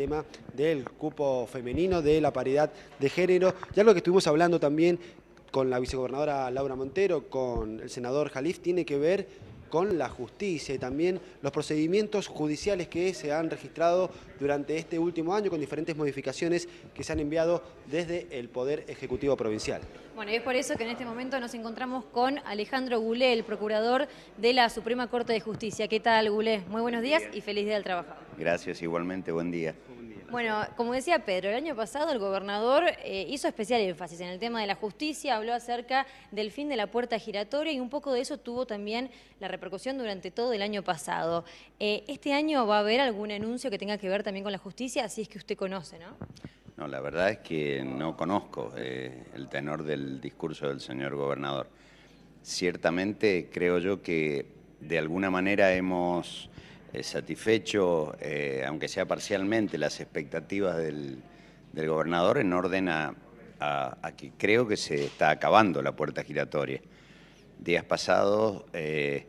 tema del cupo femenino, de la paridad de género, ya lo que estuvimos hablando también con la vicegobernadora Laura Montero, con el senador Jalif, tiene que ver con la justicia y también los procedimientos judiciales que se han registrado durante este último año con diferentes modificaciones que se han enviado desde el Poder Ejecutivo Provincial. Bueno, y es por eso que en este momento nos encontramos con Alejandro Gulé, el procurador de la Suprema Corte de Justicia. ¿Qué tal, Gulé? Muy buenos días y feliz Día del trabajo. Gracias, igualmente, buen día. Bueno, como decía Pedro, el año pasado el gobernador eh, hizo especial énfasis en el tema de la justicia, habló acerca del fin de la puerta giratoria y un poco de eso tuvo también la repercusión durante todo el año pasado. Eh, ¿Este año va a haber algún anuncio que tenga que ver también con la justicia? Así es que usted conoce, ¿no? No, la verdad es que no conozco eh, el tenor del discurso del señor gobernador. Ciertamente creo yo que de alguna manera hemos satisfecho, eh, aunque sea parcialmente, las expectativas del, gobernador en orden a, que creo que se está acabando la puerta giratoria. Días pasados eh,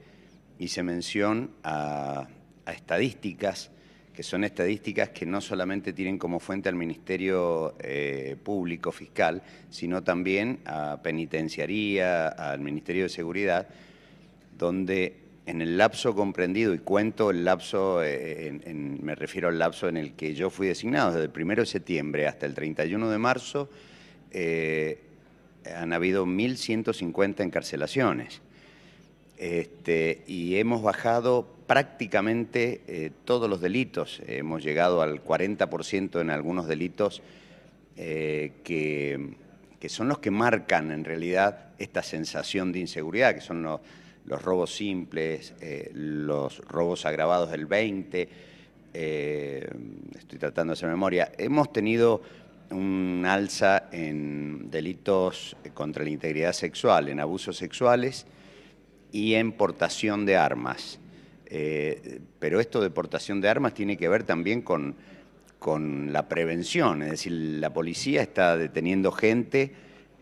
hice mención a, estadísticas, que son estadísticas que no solamente tienen como fuente al Ministerio eh, Público Fiscal, sino también a Penitenciaría, al Ministerio de Seguridad, donde en el lapso comprendido, y cuento el lapso, eh, me refiero al lapso en el que yo fui designado, desde el 1 de septiembre hasta el 31 de marzo, eh, han habido 1.150 encarcelaciones. Este, y hemos bajado prácticamente eh, todos los delitos. Hemos llegado al 40% en algunos delitos que, que son los que marcan en realidad esta sensación de inseguridad, que son los los robos simples, eh, los robos agravados del 20, eh, estoy tratando de hacer memoria, hemos tenido un alza en delitos contra la integridad sexual, en abusos sexuales y en portación de armas. Eh, pero esto de portación de armas tiene que ver también con la prevención, es decir, la policía está deteniendo gente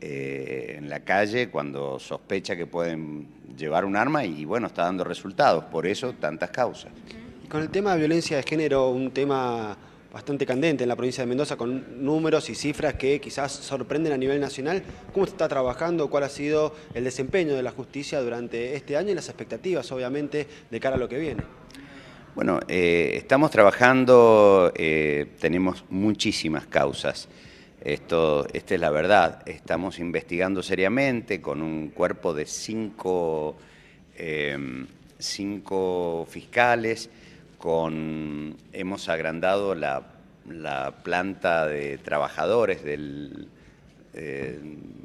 eh, en la calle cuando sospecha que pueden llevar un arma y bueno, está dando resultados, por eso tantas causas. Y con el tema de violencia de género, un tema bastante candente en la provincia de Mendoza con números y cifras que quizás sorprenden a nivel nacional. ¿Cómo se está trabajando? ¿Cuál ha sido el desempeño de la justicia durante este año y las expectativas, obviamente, de cara a lo que viene? Bueno, eh, estamos trabajando, eh, tenemos muchísimas causas. Esto, esta es la verdad. Estamos investigando seriamente con un cuerpo de cinco, em, cinco fiscales. Con, hemos agrandado la, planta de trabajadores, del, eh,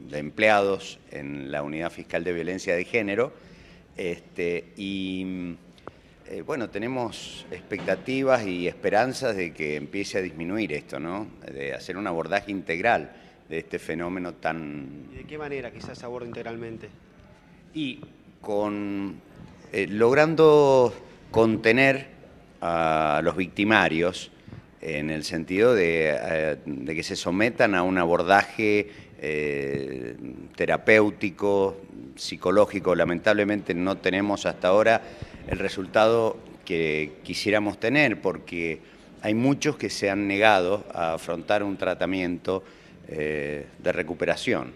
de empleados en la unidad fiscal de violencia de género. Este, y eh, bueno, tenemos expectativas y esperanzas de que empiece a disminuir esto, ¿no? De hacer un abordaje integral de este fenómeno tan... ¿Y de qué manera quizás se aborda integralmente? Y con... Eh, logrando contener a los victimarios en el sentido de, eh, que se sometan a un abordaje terapéutico, psicológico. Lamentablemente no tenemos hasta ahora el resultado que quisiéramos tener, porque hay muchos que se han negado a afrontar un tratamiento eh, de recuperación.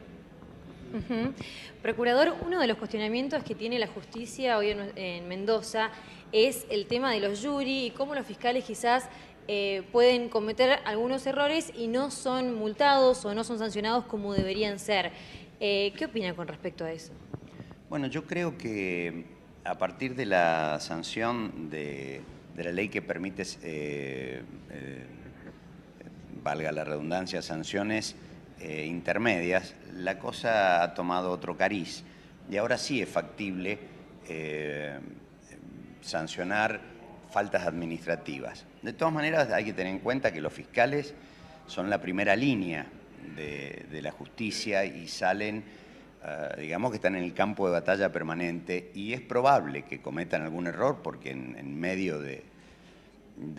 Procurador, uno de los cuestionamientos que tiene la justicia hoy en, Mendoza es el tema de los jury y cómo los fiscales quizás eh, pueden cometer algunos errores y no son multados o no son sancionados como deberían ser. Eh, ¿Qué opina con respecto a eso? Bueno, yo creo que a partir de la sanción de, la ley que permite, eh, eh, valga la redundancia, sanciones eh, intermedias, la cosa ha tomado otro cariz. Y ahora sí es factible sancionar faltas administrativas. De todas maneras, hay que tener en cuenta que los fiscales son la primera línea de la justicia y salen eh, digamos que están en el campo de batalla permanente y es probable que cometan algún error porque en, medio de,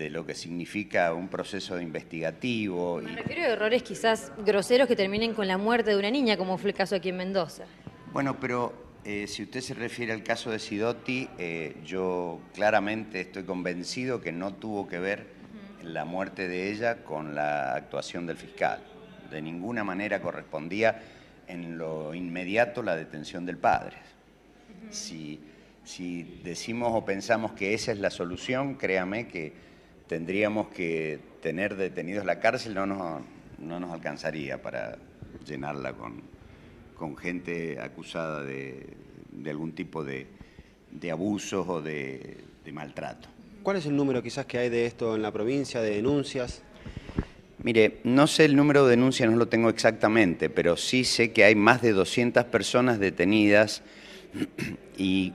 lo que significa un proceso investigativo. Me refiero a errores quizás groseros que terminen con la muerte de una niña, como fue el caso aquí en Mendoza. Bueno, pero eh, si usted se refiere al caso de Sidotti, eh, yo claramente estoy convencido que no tuvo que ver la muerte de ella con la actuación del fiscal. De ninguna manera correspondía en lo inmediato la detención del padre. si, decimos o pensamos que esa es la solución, créame que tendríamos que tener detenidos la cárcel, no nos, no nos alcanzaría para llenarla con, gente acusada de, algún tipo de, abusos o de maltrato. ¿Cuál es el número quizás que hay de esto en la provincia, de denuncias? Mire, no sé el número de denuncias, no lo tengo exactamente, pero sí sé que hay más de 200 personas detenidas y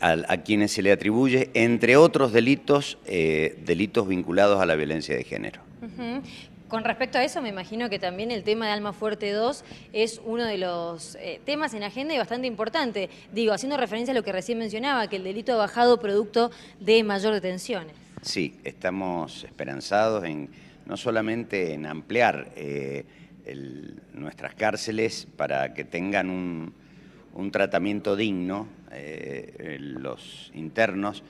a, quienes se le atribuye, entre otros delitos, eh, delitos vinculados a la violencia de género. Con respecto a eso, me imagino que también el tema de Alma Fuerte 2 es uno de los eh, temas en agenda y bastante importante. Digo, haciendo referencia a lo que recién mencionaba, que el delito ha bajado producto de mayor detenciones. Sí, estamos esperanzados en no solamente en ampliar eh, nuestras cárceles para que tengan un, tratamiento digno eh, los internos,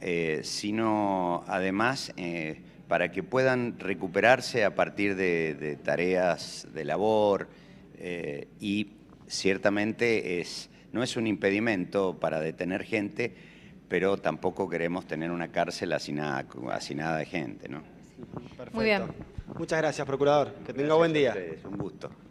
eh, sino además para que puedan recuperarse a partir de, tareas de labor y ciertamente no es un impedimento para detener gente, pero tampoco queremos tener una cárcel hacinada, de gente. ¿no? Muy bien. Muchas gracias, procurador. Que tenga buen día. un gusto.